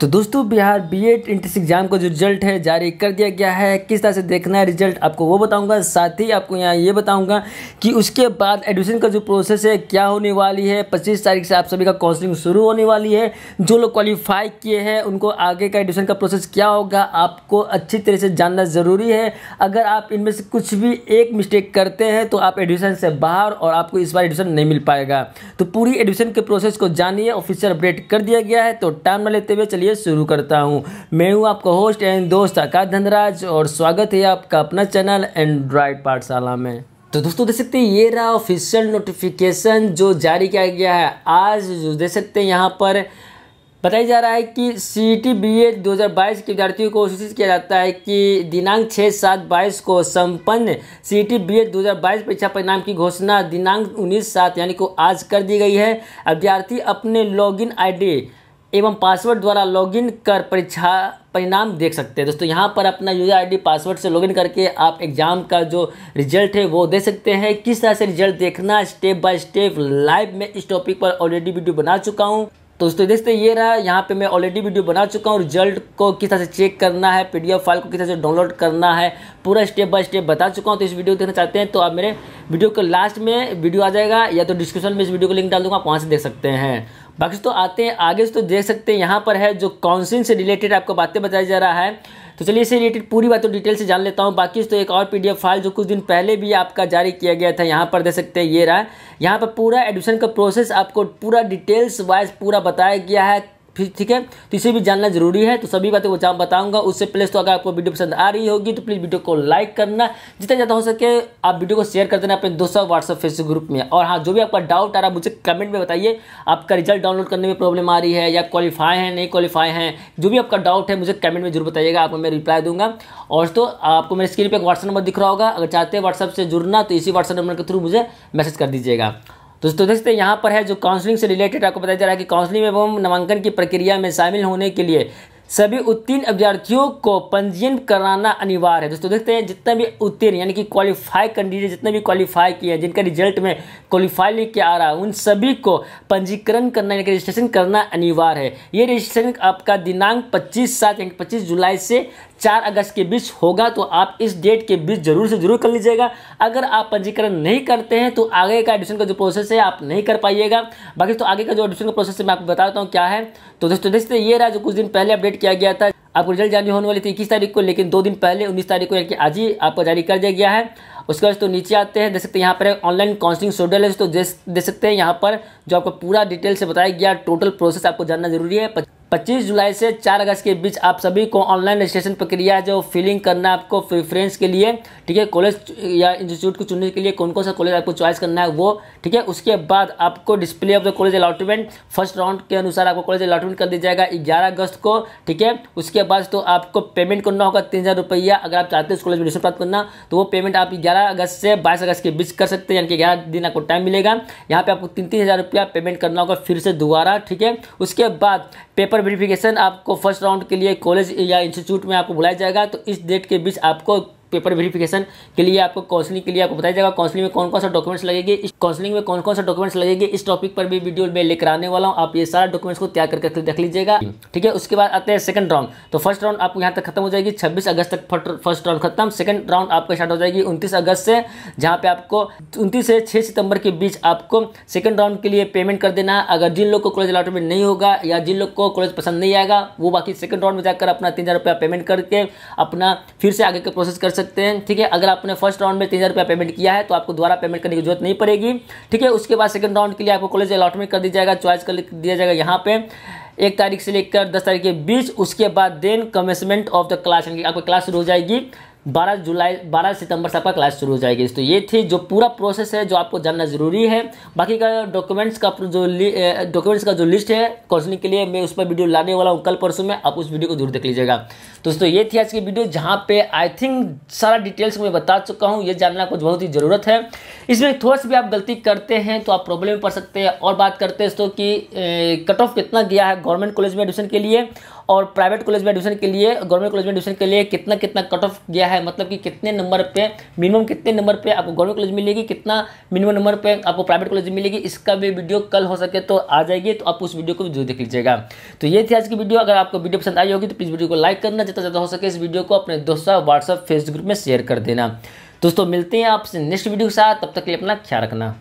तो दोस्तों Bihar B Ed entrance exam का जो रिजल्ट है जारी कर दिया गया है किस तरह से देखना है रिजल्ट आपको वो बताऊंगा साथ ही आपको यहाँ ये बताऊंगा कि उसके बाद एडमिशन का जो प्रोसेस है क्या होने वाली है 25 तारीख से आप सभी का काउंसलिंग शुरू होने वाली है जो लोग क्वालिफाई किए हैं उनको आगे का एडमिशन का प्रोसेस क्या होगा आपको अच्छी तरह से जानना ज़रूरी है अगर आप इनमें से कुछ भी एक मिस्टेक करते हैं तो आप एडमिशन से बाहर और आपको इस बार एडमिशन नहीं मिल पाएगा तो पूरी एडमिशन के प्रोसेस को जानिए ऑफिशियल अपडेट कर दिया गया है तो टाइम न लेते हुए चलिए लिए शुरू करता हूँ मैं हूँ आपका होस्ट एंड दोस्त आकाश धनराज और स्वागत है आपका अपना चैनल एंड्रॉयड पाठशाला में तो दोस्तों देख सकते हैं ये रहा ऑफिशियल नोटिफिकेशन जो जारी किया गया है आज जो देख सकते हैं यहाँ पर बताया जा रहा है कि सी टी बी ए दो के विद्यार्थियों को सूचित किया जाता है कि दिनांक छः सात बाईस को संपन्न सी टी बी ए दो परीक्षा परिणाम की घोषणा दिनांक उन्नीस सात यानी को आज कर दी गई है अभ्यर्थी अपने लॉगिन आईडी एवं पासवर्ड द्वारा लॉगिन कर परीक्षा परिणाम देख सकते हैं दोस्तों यहाँ पर अपना यूज़र आईडी पासवर्ड से लॉगिन करके आप एग्ज़ाम का जो रिजल्ट है वो दे सकते हैं किस तरह से रिजल्ट देखना स्टेप बाय स्टेप लाइव में इस टॉपिक पर ऑलरेडी वीडियो बना चुका हूँ तो दोस्तों देखते ये रहा यहाँ पे मैं ऑलरेडी वीडियो बना चुका हूँ रिजल्ट को किस तरह से चेक करना है पीडीएफ फाइल को किस तरह से डाउनलोड करना है पूरा स्टेप बाय स्टेप बता चुका हूँ तो इस वीडियो को देखना चाहते हैं तो आप मेरे वीडियो के लास्ट में वीडियो आ जाएगा या तो डिस्क्रिप्शन में इस वीडियो को लिंक डाल दूंगा आप वहाँ से देख सकते हैं बाकी तो आते हैं आगे तो देख सकते हैं यहाँ पर है जो काउंसिलिंग से रिलेटेड आपको बातें बताया जा रहा है तो चलिए इससे रिलेटेड पूरी बात तो डिटेल से जान लेता हूँ बाकी तो एक और पी फाइल जो कुछ दिन पहले भी आपका जारी किया गया था यहाँ पर दे सकते हैं ये रहा यहाँ पर पूरा एडमिशन का प्रोसेस आपको पूरा डिटेल्स वाइज पूरा बताया गया है ठीक है तो इसे भी जानना जरूरी है तो सभी बातें वो जहाँ बताऊंगा उससे पहले तो अगर आपको वीडियो पसंद आ रही होगी तो प्लीज़ वीडियो को लाइक करना जितना ज़्यादा हो सके आप वीडियो को शेयर कर देना अपने दोस्तों व्हाट्सअप फेसबुक ग्रुप में और हाँ जो भी आपका डाउट आ रहा है मुझे कमेंट में बताइए आपका रिजल्ट डाउनलोड करने में प्रॉब्लम आ रही है या क्वालिफाई है नहीं क्वालिफाई है जो भी आपका डाउट है मुझे कमेंट में जरूर बताइएगा आपको मैं रिप्लाई दूंगा और तो आपको मेरे स्क्रीन पर एक व्हाट्सअप नंबर दिख रहा होगा अगर चाहते हैं व्हाट्सअप से जुड़ना तो इसी व्हाट्सअप नंबर के थ्रू मुझे मैसेज कर दीजिएगा दोस्तों देखते हैं यहाँ पर है जो काउंसलिंग से रिलेटेड आपको बताया जा रहा है कि काउंसलिंग एवं नामांकन की प्रक्रिया में शामिल होने के लिए सभी उत्तीर्ण अभ्यर्थियों को पंजीयन कराना अनिवार्य है दोस्तों देखते हैं जितना भी उत्तीर्ण यानी कि क्वालिफाई कैंडिडेट जितने भी क्वालिफाई किए हैं जिनका रिजल्ट में क्वालिफाई लेके आ रहा है उन सभी को पंजीकरण करना यानी कि रजिस्ट्रेशन करना अनिवार्य है ये रजिस्ट्रेशन आपका दिनांक 25 सात यानी पच्चीस जुलाई से चार अगस्त के बीच होगा तो आप इस डेट के बीच जरूर से जरूर कर लीजिएगा अगर आप पंजीकरण नहीं करते हैं तो आगे का एडमिशन का जो प्रोसेस है आप नहीं कर पाइएगा बाकी तो आगे का जो एडमिशन का प्रोसेस है मैं आपको बताता हूँ क्या है तो दोस्तों देखते ये रहा जो कुछ दिन पहले अपडेट किया गया था आपको रिजल्ट जारी होने वाली थी इक्कीस तारीख को लेकिन दो दिन पहले उन्नीस तारीख को यानी आज ही आपको जारी कर दिया गया है उसके बाद तो नीचे आते हैं देख सकते हैं यहाँ पर ऑनलाइन काउंसलिंग शेड्यूल है तो देख सकते हैं यहाँ पर जो आपको पूरा डिटेल से बताया गया टोटल प्रोसेस आपको जानना जरूरी है 25 जुलाई से 4 अगस्त के बीच आप सभी को ऑनलाइन रजिस्ट्रेशन प्रक्रिया जो फिलिंग करना है आपको प्रिफ्रेंस के लिए ठीक है कॉलेज या इंस्टीट्यूट को चुनने के लिए कौन कौन सा कॉलेज आपको चॉइस करना है वो ठीक है उसके बाद आपको display of the college allotment first round के अनुसार आपको कॉलेज अलाटमेंट कर दिया जाएगा ग्यारह अगस्त को ठीक है उसके बाद तो आपको पेमेंट करना होगा तीन हज़ार रुपया अगर आप चाहते हो उस कॉलेज में प्राप्त करना तो वो पेमेंट आप ग्यारह अगस्त से बाईस अगस्त के बीच कर सकते हैं यानी कि ग्यारह दिन आपको टाइम मिलेगा यहाँ पर आपको तीन तीन हज़ार रुपया पेमेंट करना होगा फिर से दोबारा ठीक है उसके बाद पेपर पेपर वेरिफिकेशन आपको फर्स्ट राउंड के लिए कॉलेज या इंस्टीट्यूट में आपको बुलाया जाएगा तो इस डेट के बीच आपको पेपर वेरिफिकेशन के लिए आपको काउंसलिंग के लिए आपको बताया जाएगा काउंसलिंग में कौन कौन सा डॉक्यूमेंट्स लगेगी इस काउंसलिंग में कौन कौन सा डॉक्यूमेंट्स लगेगी इस टॉपिक पर भी वीडियो में लेकर आने वाला हूँ आप ये सारा डॉक्यूमेंट्स को तैयार करके देख लीजिएगा ठीक है उसके बाद आते हैं सेकंड राउंड तो फर्स्ट राउंड आपको यहाँ तक खत्म हो जाएगी छब्बीस अगस्त तक फर्स्ट राउंड खत्म सेकंड राउंड आपका स्टार्ट हो जाएगी उनतीस अगस्त से जहाँ पे आपको उनतीस से छः सितंबर के बीच आपको सेकंड राउंड के लिए पेमेंट कर देना है अगर जिन लोग को कॉलेज अलॉटमेंट नहीं होगा या जिन लोग को कॉलेज पसंद नहीं आएगा वो बाकी सेकंड राउंड में जाकर अपना तीन हज़ार पेमेंट करके अपना फिर से आगे का प्रोसेस कर सकते हैं ठीक है अगर आपने फर्स्ट राउंड में तीन हज़ार पेमेंट किया है तो आपको दोबारा पेमेंट करने की जरूरत नहीं पड़ेगी ठीक है उसके बाद सेकंड राउंड के लिए आपको कॉलेज अलॉटमेंट कर दिया जाएगा चॉइस कर दिया जाएगा यहाँ पे एक तारीख से लेकर दस तारीख के बीच उसके बाद then commencement of the class यानी आपकी क्लास शुरू हो जाएगी 12 जुलाई 12 सितंबर से आपका क्लास शुरू हो जाएगी तो ये थी जो पूरा प्रोसेस है जो आपको जानना ज़रूरी है बाकी का डॉक्यूमेंट्स का जो डॉक्यूमेंट्स का जो लिस्ट है काउंसलिंग के लिए मैं उस पर वीडियो लाने वाला हूँ कल परसों में आप उस वीडियो को जरूर देख लीजिएगा दोस्तों ये थी आज की वीडियो जहाँ पे आई थिंक सारा डिटेल्स मैं बता चुका हूँ ये जानना कुछ बहुत ही ज़रूरत है इसमें थोड़ा सा भी आप गलती करते हैं तो आप प्रॉब्लम पड़ सकते हैं और बात करते हैं दोस्तों की कट ऑफ कितना गया है गवर्नमेंट कॉलेज में एडमिशन के लिए और प्राइवेट कॉलेज में एडमिशन के लिए गवर्नमेंट कॉलेज में एडमिशन के लिए कितना कितना कट ऑफ गया है मतलब कि कितने नंबर पे मिनिमम कितने नंबर पे आपको गवर्नमेंट कॉलेज मिलेगी कितना मिनिमम नंबर पे आपको प्राइवेट कॉलेज मिलेगी इसका भी वीडियो कल हो सके तो आ जाएगी तो आप उस वीडियो को जरूर देख लीजिएगा तो ये थी आज की वीडियो अगर आपको वीडियो पसंद आई होगी तो प्लीज़ वीडियो को लाइक करना जितना ज़्यादा हो सके इस वीडियो को अपने दोस्तों व्हाट्सअप फेसबुक ग्रुप में शेयर कर देना दोस्तों मिलते हैं आपसे नेक्स्ट वीडियो के साथ तब तक के लिए अपना ख्याल रखना